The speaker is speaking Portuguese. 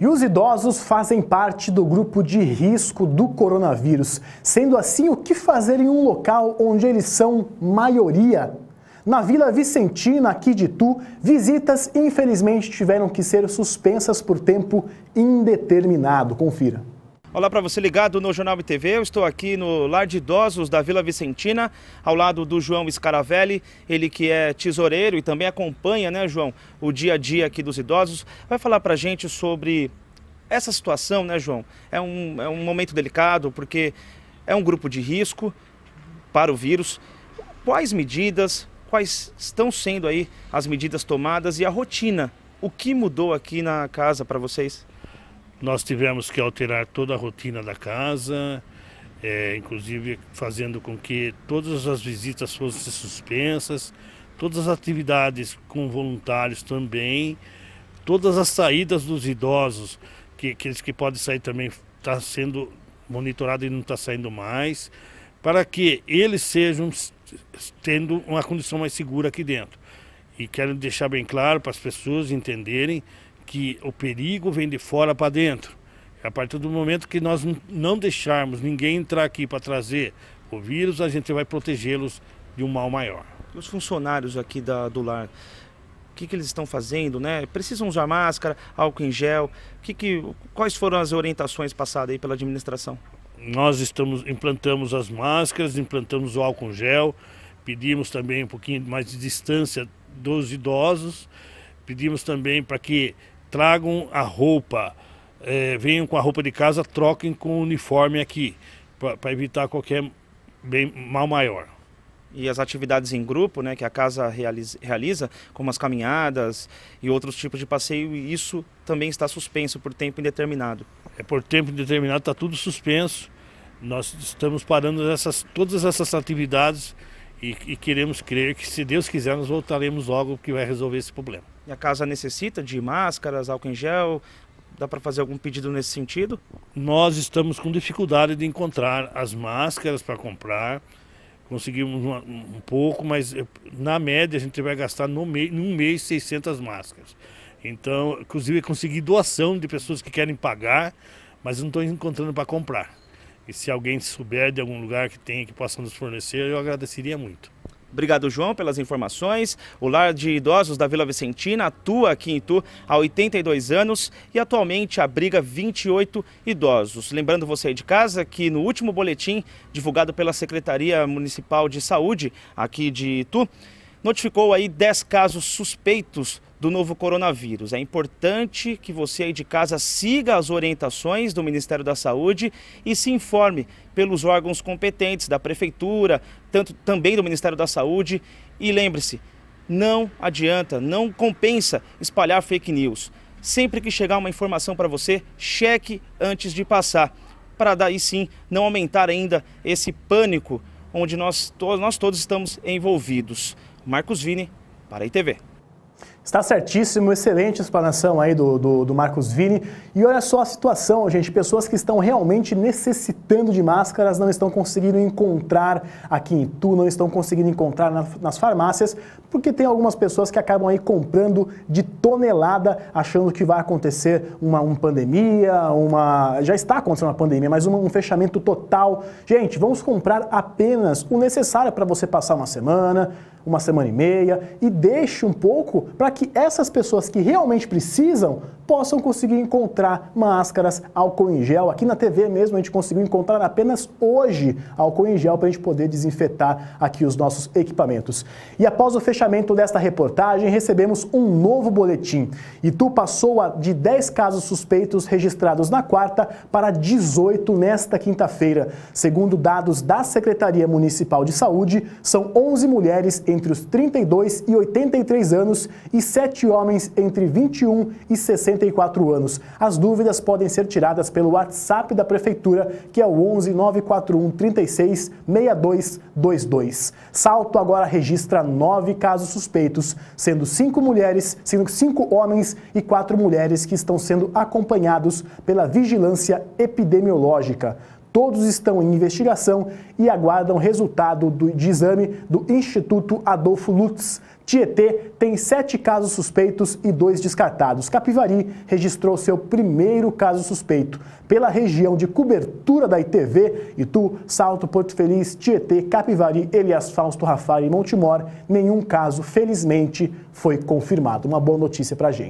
E os idosos fazem parte do grupo de risco do coronavírus. Sendo assim, o que fazer em um local onde eles são maioria? Na Vila Vicentina, aqui de Tu, visitas infelizmente tiveram que ser suspensas por tempo indeterminado. Confira. Olá para você ligado no Jornal TV. Eu estou aqui no Lar de Idosos da Vila Vicentina, ao lado do João Scaravelli, ele que é tesoureiro e também acompanha, né, João, o dia a dia aqui dos idosos. Vai falar para gente sobre essa situação, né, João? É um, é um momento delicado porque é um grupo de risco para o vírus. Quais medidas, quais estão sendo aí as medidas tomadas e a rotina? O que mudou aqui na casa para vocês? Nós tivemos que alterar toda a rotina da casa, é, inclusive fazendo com que todas as visitas fossem suspensas, todas as atividades com voluntários também, todas as saídas dos idosos, que aqueles que podem sair também está sendo monitorado e não está saindo mais, para que eles sejam tendo uma condição mais segura aqui dentro. E quero deixar bem claro para as pessoas entenderem que o perigo vem de fora para dentro. É a partir do momento que nós não deixarmos ninguém entrar aqui para trazer o vírus, a gente vai protegê-los de um mal maior. Os funcionários aqui da, do lar, o que, que eles estão fazendo, né? Precisam usar máscara, álcool em gel? O que que, quais foram as orientações passadas aí pela administração? Nós estamos implantamos as máscaras, implantamos o álcool em gel, pedimos também um pouquinho mais de distância dos idosos, pedimos também para que tragam a roupa, é, venham com a roupa de casa, troquem com o uniforme aqui, para evitar qualquer bem, mal maior e as atividades em grupo né, que a casa realiza, realiza, como as caminhadas e outros tipos de passeio, isso também está suspenso por tempo indeterminado. É por tempo indeterminado, está tudo suspenso. Nós estamos parando essas, todas essas atividades e, e queremos crer que, se Deus quiser, nós voltaremos logo que vai resolver esse problema. Minha casa necessita de máscaras, álcool em gel, Dá para fazer algum pedido nesse sentido? Nós estamos com dificuldade de encontrar as máscaras para comprar. Conseguimos uma, um pouco, mas eh, na média a gente vai gastar no mei, um mês 600 máscaras. Então, inclusive, consegui doação de pessoas que querem pagar, mas não estão encontrando para comprar. E se alguém souber de algum lugar que tenha que possa nos fornecer, eu agradeceria muito. Obrigado, João, pelas informações. O Lar de Idosos da Vila Vicentina atua aqui em Itu há 82 anos e atualmente abriga 28 idosos. Lembrando você aí de casa que no último boletim divulgado pela Secretaria Municipal de Saúde aqui de Itu, notificou aí 10 casos suspeitos do novo coronavírus. É importante que você aí de casa siga as orientações do Ministério da Saúde e se informe pelos órgãos competentes da prefeitura, tanto também do Ministério da Saúde e lembre-se, não adianta, não compensa espalhar fake news. Sempre que chegar uma informação para você, cheque antes de passar, para daí sim não aumentar ainda esse pânico onde nós, to nós todos estamos envolvidos. Marcos Vini, para a ITV. Está certíssimo, excelente explanação aí do, do, do, Marcos Vini. E olha só a situação, gente. Pessoas que estão realmente necessitando de máscaras não estão conseguindo encontrar aqui em Tu, não estão conseguindo encontrar na, nas farmácias, porque tem algumas pessoas que acabam aí comprando de tonelada, achando que vai acontecer uma, uma pandemia, uma. Já está acontecendo uma pandemia, mas uma, um fechamento total. Gente, vamos comprar apenas o necessário para você passar uma semana, uma semana e meia, e deixe um pouco para que essas pessoas que realmente precisam possam conseguir encontrar máscaras, álcool em gel. Aqui na TV mesmo a gente conseguiu encontrar apenas hoje álcool em gel para a gente poder desinfetar aqui os nossos equipamentos. E após o fechamento desta reportagem, recebemos um novo boletim. Itu passou de 10 casos suspeitos registrados na quarta para 18 nesta quinta-feira. Segundo dados da Secretaria Municipal de Saúde, são 11 mulheres entre os 32 e 83 anos e sete homens entre 21 e 64 anos. As dúvidas podem ser tiradas pelo WhatsApp da Prefeitura, que é o 11 941 36 6222. Salto agora registra nove casos suspeitos, sendo cinco mulheres, sendo cinco homens e quatro mulheres que estão sendo acompanhados pela vigilância epidemiológica. Todos estão em investigação e aguardam resultado do, de exame do Instituto Adolfo Lutz. Tietê tem sete casos suspeitos e dois descartados. Capivari registrou seu primeiro caso suspeito. Pela região de cobertura da ITV, Itu, Salto, Porto Feliz, Tietê, Capivari, Elias Fausto, Rafari e Montemor, nenhum caso, felizmente, foi confirmado. Uma boa notícia para gente.